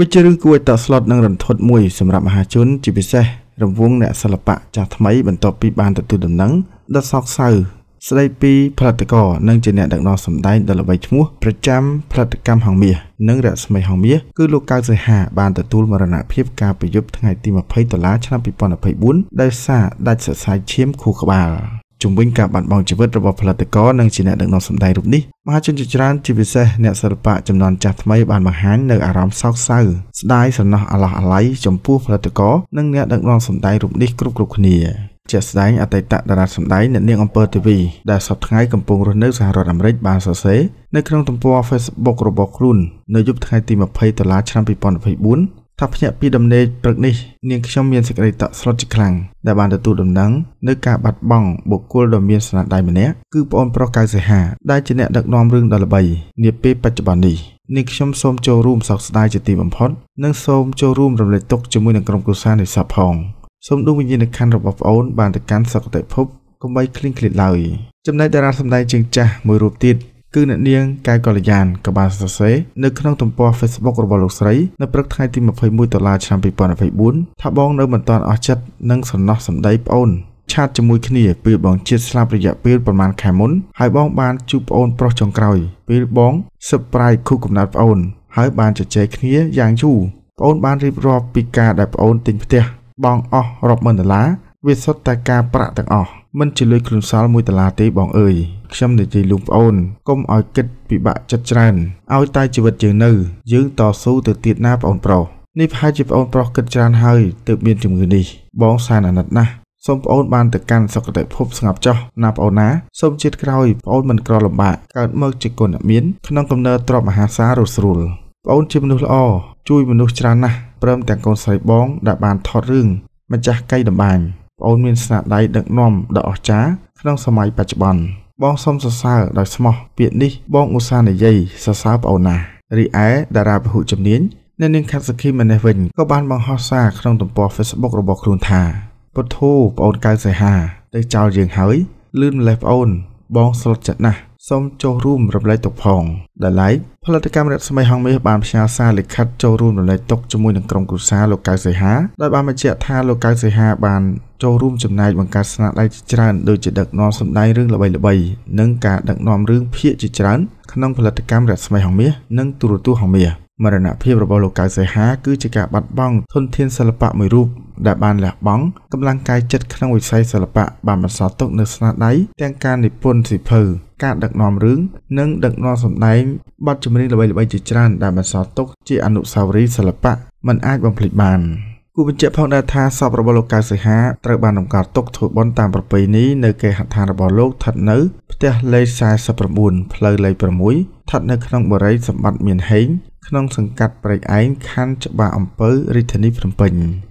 វិជ្ជារឿងគួរឲ្យតក់ស្លុតនិងរន្ធត់មួយសម្រាប់មហាជនជាពិសេសរង្វង់អ្នកសិល្បៈចាស់ថ្មីបន្ទាប់ពីបានទទួលដំណឹងដ៏សោកសៅស្ដីពីផលិតករនិងជាអ្នកដឹកនាំសម្ដែងដ៏ល្បីឈ្មោះប្រចាំផលិតកម្មហងមាសនិងរស្មីហងមាសគឺលោកកៅសីហាបានទទួលមរណភាពការប្រយុទ្ធថ្ងៃទី20ដុល្លារឆ្នាំ2024ដោយសារដាច់សរសៃឈាមខួរក្បាលជំវិញការបាត់បង់ជីវិតរបស់ផលិតករនិងជាអ្នកដឹកនាំសម្ដែងរូបនេះមហាជនជាច្រើនជាពិសេសអ្នកសិល្បៈចំនួនចាស់ថ្មីបានបង្ហាញនៅអារម្មណ៍សោកសៅស្ដាយស្រណោះអាឡោះអាល័យចំពោះផលិតករនិងអ្នកដឹកនាំសម្ដែងរូបនេះគ្រប់គ្រប់គ្នាជាស្ដែងអតីតតារាសម្ដែងអ្នកនាងអំពើទេវីដែលសពថ្ងៃកំពុងរស់នៅសហរដ្ឋអាមេរិកបានសរសេរនៅក្នុងទំព័រ Facebook របស់ខ្លួននៅយប់ថ្ងៃទី20ដុល្លារឆ្នាំ2024ថាភ្ញាក់ពីដំណេកព្រឹកនេះនាងខ្ញុំមានសេចក្តីតក់ស្លុតជាខ្លាំងដែលបានទទួលដំណឹងនៅការបាត់បង់បុគ្គលដ៏មានស្នាដៃម្នាក់គឺប្អូនប្រុសកៅសិហាដែលជាអ្នកដឹកនាំរឿងដ៏ល្បីនាពេលបច្ចុប្បន្ននេះនាងខ្ញុំសូមចូលរួមសោកស្ដាយជាទីបំផុត និងសូមចូលរួមរំលែកទុក្ខជាមួយនឹងក្រុមគ្រួសារនៃសពផងសូមដួងវិញ្ញាណក្ខន្ធរបស់ប្អូនបានទៅកាន់សុគតិភពកុំបីឃ្លៀងឃ្លាតឡើយចំណែកតារាសម្ដែងជាងចាស់មួយរូបទៀតគឺអ្នកនាងកែវកល្យានក៏បានសរសេរនៅក្នុងទំព័រ Facebook របស់លោកស្រីនៅព្រឹកថ្ងៃទី21ដុល្លារឆ្នាំ2024ថាបងនៅមិនទាន់អស់ចិត្តនឹងសំណោះសម្ដីប្អូនឆាតជាមួយគ្នាពេលបងជាតិស្លាប់រយៈពេលប្រហែលខែមុនហើយបងបានជួបប្អូនប្រុសចុងក្រោយពេលបងសឹកប្រៃខូកំណត់ប្អូនហើយបានជជែកគ្នាយ៉ាងយូរប្អូនបានរៀបរាប់ពីការដែលប្អូនទិញផ្ទះបងអស់រាប់ម៉ឺនដុល្លារវាសុទ្ធតែការប្រាក់ទាំងអស់មិនជាលុយខ្លួនសល់1ដុល្លារទេបងអើយខ្ញុំនិយាយលោកប្អូនកុំឲ្យគិតពិបាកចិត្តច្រើនឲ្យតែជីវិតយើងនៅ យើងតស៊ូទៅទៀតណាប្អូនប្រុសនេះប្រហែលជាប្អូនប្រុសគិតច្រើនហើយទើបមានជំងឺនេះបងសានអាណិតណាស់សូមប្អូនបានទៅកាន់សុគតិភពស្ងប់ចោះណាប្អូនណាសូមជាតិក្រោយប្អូនមិនក្រលំបាកកើតមកជាគុណមានក្នុងកំណើទ្របមហាសាររស់ស្រួលប្អូនជាមនុស្សល្អជួយមនុស្សច្រើនណាស់ព្រមទាំងកូនស្រីបងដែលបានថតរឿងម្ចាស់កៃតម្បាញប្អូនមានស្នាដៃដឹកនាំដ៏អស្ចារ្យក្នុងសម័យបច្ចុប្បន្នបងសូមសរសើរដោយស្មោះពាក្យនេះបងឧស្សាហ៍និយាយសរសើរប្អូនណាស់រីឯតារាពហុជំនាញអ្នកនាងខាត់សគីម្នេះវិញក៏បានបង្ហោះសារក្នុងទំព័រ Facebook របស់ខ្លួនថាពុទ្ធូប្អូនកៅសិហាទៅចោលយើងហើយលឿនម្លេះប្អូនបងស្លុតចិត្តណាស់សូមចូលរួមរំលែកទុកផងដែលឡែកផលិតកម្មរស្មីហងមាសបានផ្ញើសារលិខិត ចូលរួមរំលែកទុកជាមួយនឹងក្រុមគ្រួសារលោកកៅសីហាដោយបានបញ្ជាក់ថាលោកកៅសីហាបាន ចូលរួមចំណែកបង្កើតស្នាដៃជាច្រើនដូចជាដឹកនាំសម្ដែងរឿងល្បីៗនិងការដឹកនាំរឿងភាគជាច្រើនក្នុងផលិតកម្មរស្មីហងមាសនិងទូរទស្សន៍ហងមាសមរណភាពរបស់លោកកៅសីហាគឺជាការបាត់បង់ធនធានសិល្បៈមួយរូបដែលបានលះបង់កម្លាំងកាយចិត្តក្នុងវិស័យសិល្បៈបានបន្សល់ទុកនៅស្នាដៃទាំងការនិពន្ធសៀវភៅការដឹកនាំរឿងនិងដឹកនាំសម្ដែងបទចម្រៀងល្បីៗជាច្រើនដែលបន្សល់ទុកជាអនុស្សាវរីយ៍សិល្បៈមិនអាចបំភ្លេចបានគូបញ្ជាក់ផងដែរថាសពរបស់លោកកៅសីហាត្រូវបានដំកល់ទុកធ្វើបុណ្យតាមប្រពៃណីនៅគេហដ្ឋានរបស់លោកស្ថិតនៅផ្ទះលេខ49ផ្លូវលេខ6ស្ថិតនៅក្នុងបរិយាសម្បត្តិមានហេងក្នុងសង្កាត់ព្រែកឯងខណ្ឌច្បារអំពៅរាជធានីភ្នំពេញ។